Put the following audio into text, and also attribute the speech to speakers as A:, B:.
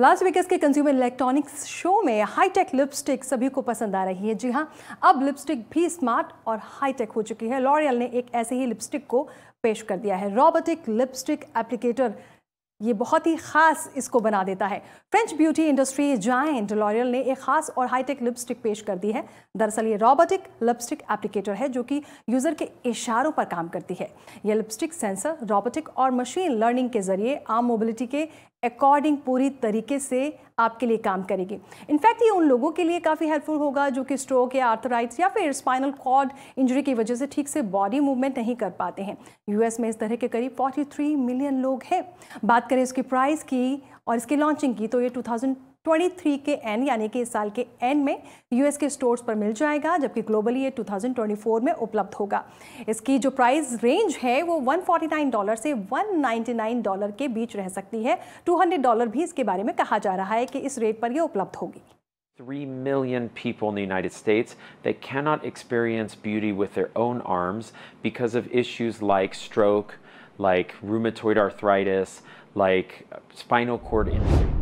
A: Last week के consumer electronics show में high tech lipstick सभी को पसंद आ रही है जी हाँ अब लिपस्टिक भी स्मार्ट और हाईटेक हो चुकी है लॉरियल ने एक ऐसे ही लिपस्टिक को पेश कर दिया है रॉबोटिक लिपस्टिक एप्लीकेटर ये बहुत ही खास इसको बना देता है French beauty industry giant L'Oreal ने एक खास और हाईटेक लिपस्टिक पेश कर दी है दरअसल ये रॉबोटिक लिपस्टिक एप्लीकेटर है जो कि यूज़र के इशारों पर काम करती है यह लिपस्टिक सेंसर रॉबोटिक और मशीन लर्निंग के जरिए आम मोबिलिटी के अकॉर्डिंग पूरी तरीके से आपके लिए काम करेगी इनफैक्ट ये उन लोगों के लिए काफ़ी हेल्पफुल होगा जो कि स्ट्रोक या आर्थराइट्स या फिर स्पाइनल कॉर्ड इंजरी की वजह से ठीक से बॉडी मूवमेंट नहीं कर पाते हैं यूएस में इस तरह के करीब 43 मिलियन लोग हैं बात करें इसकी प्राइस की और इसकी लॉन्चिंग की तो ये 2000 2023 के एंड यानी कि इस साल के एंड में यूएस के स्टोर्स पर मिल जाएगा जबकि ग्लोबली ये 2024 में उपलब्ध होगा इसकी जो प्राइस रेंज है वो 149 डॉलर से 199 डॉलर के बीच रह सकती है 200 डॉलर भी इसके बारे में कहा जा रहा है कि इस रेट पर ये उपलब्ध होगी
B: 3 million people in the United States that cannot experience beauty with their own arms because of issues like stroke, like rheumatoid arthritis, like spinal cord injury.